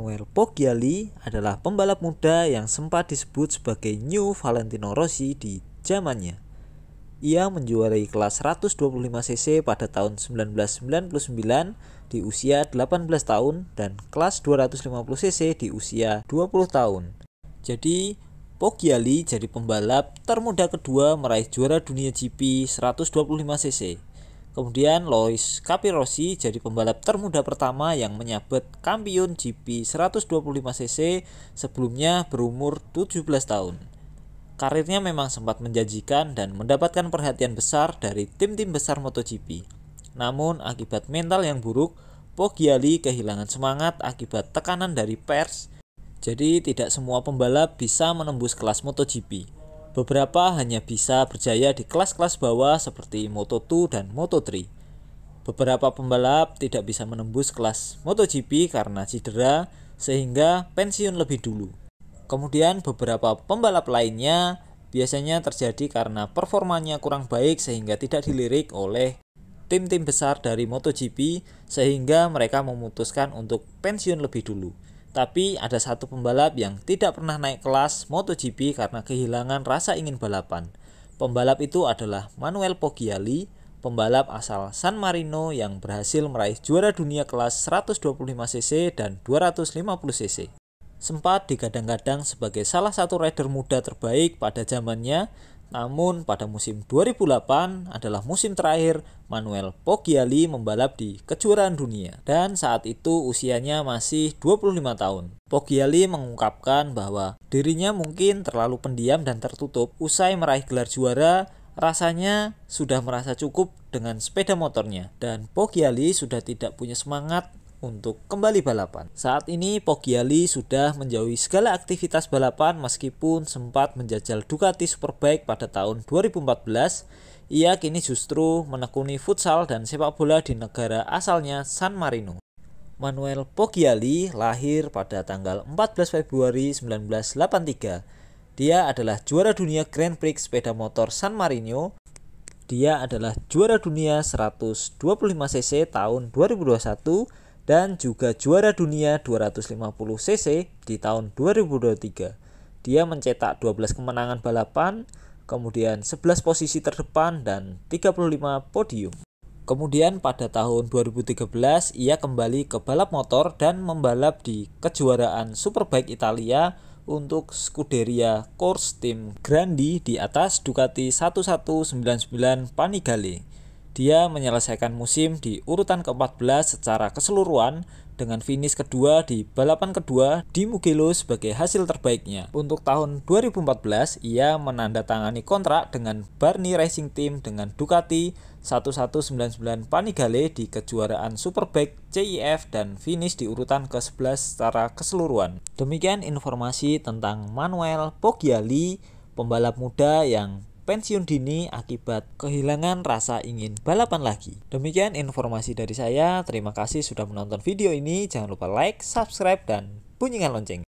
Manuel Poggiali adalah pembalap muda yang sempat disebut sebagai New Valentino Rossi di zamannya. Ia menjuarai kelas 125cc pada tahun 1999 di usia 18 tahun dan kelas 250cc di usia 20 tahun. Jadi, Poggiali jadi pembalap termuda kedua meraih juara dunia GP 125cc. Kemudian Lois Capirossi jadi pembalap termuda pertama yang menyabet kampion GP 125cc sebelumnya berumur 17 tahun. Karirnya memang sempat menjanjikan dan mendapatkan perhatian besar dari tim-tim besar MotoGP. Namun akibat mental yang buruk, Poggiali kehilangan semangat akibat tekanan dari pers, jadi tidak semua pembalap bisa menembus kelas MotoGP. Beberapa hanya bisa berjaya di kelas-kelas bawah seperti Moto2 dan Moto3. Beberapa pembalap tidak bisa menembus kelas MotoGP karena cedera sehingga pensiun lebih dulu. Kemudian beberapa pembalap lainnya biasanya terjadi karena performanya kurang baik sehingga tidak dilirik oleh tim-tim besar dari MotoGP sehingga mereka memutuskan untuk pensiun lebih dulu. Tapi ada satu pembalap yang tidak pernah naik kelas MotoGP karena kehilangan rasa ingin balapan. Pembalap itu adalah Manuel Poggiali, pembalap asal San Marino yang berhasil meraih juara dunia kelas 125cc dan 250cc. Sempat digadang-gadang sebagai salah satu rider muda terbaik pada zamannya, namun pada musim 2008 adalah musim terakhir Manuel Poggiali membalap di kejuaraan dunia dan saat itu usianya masih 25 tahun. Poggiali mengungkapkan bahwa dirinya mungkin terlalu pendiam dan tertutup usai meraih gelar juara rasanya sudah merasa cukup dengan sepeda motornya dan Poggiali sudah tidak punya semangat untuk kembali balapan. Saat ini Poggiali sudah menjauhi segala aktivitas balapan meskipun sempat menjajal Ducati Superbike pada tahun 2014. Ia kini justru menekuni futsal dan sepak bola di negara asalnya San Marino. Manuel Poggiali lahir pada tanggal 14 Februari 1983. Dia adalah juara dunia Grand Prix sepeda motor San Marino dia adalah juara dunia 125cc tahun 2021 dan juga juara dunia 250cc di tahun 2023. Dia mencetak 12 kemenangan balapan, kemudian 11 posisi terdepan dan 35 podium. Kemudian pada tahun 2013 ia kembali ke balap motor dan membalap di kejuaraan Superbike Italia untuk Scuderia Corse Team Grandi di atas Ducati 1199 Panigale. Dia menyelesaikan musim di urutan ke-14 secara keseluruhan dengan finish kedua di balapan kedua di Mugello sebagai hasil terbaiknya. Untuk tahun 2014, ia menandatangani kontrak dengan Barney Racing Team dengan Ducati 1199 Panigale di kejuaraan Superbike CIF dan finish di urutan ke-11 secara keseluruhan. Demikian informasi tentang Manuel Poggiali, pembalap muda yang pensiun dini akibat kehilangan rasa ingin balapan lagi. Demikian informasi dari saya. Terima kasih sudah menonton video ini. Jangan lupa like, subscribe, dan bunyikan lonceng.